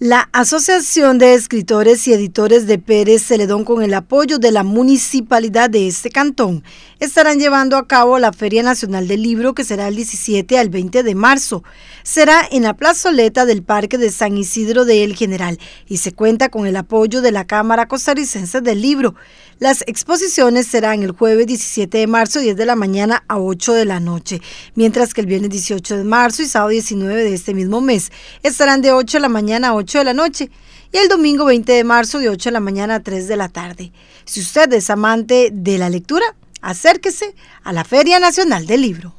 La Asociación de Escritores y Editores de Pérez Celedón, con el apoyo de la municipalidad de este cantón, estarán llevando a cabo la Feria Nacional del Libro, que será el 17 al 20 de marzo. Será en la plazoleta del Parque de San Isidro de El General y se cuenta con el apoyo de la Cámara Costarricense del Libro. Las exposiciones serán el jueves 17 de marzo, 10 de la mañana a 8 de la noche, mientras que el viernes 18 de marzo y sábado 19 de este mismo mes estarán de 8 de la mañana a 8 de la noche y el domingo 20 de marzo de 8 de la mañana a 3 de la tarde. Si usted es amante de la lectura, acérquese a la Feria Nacional del Libro.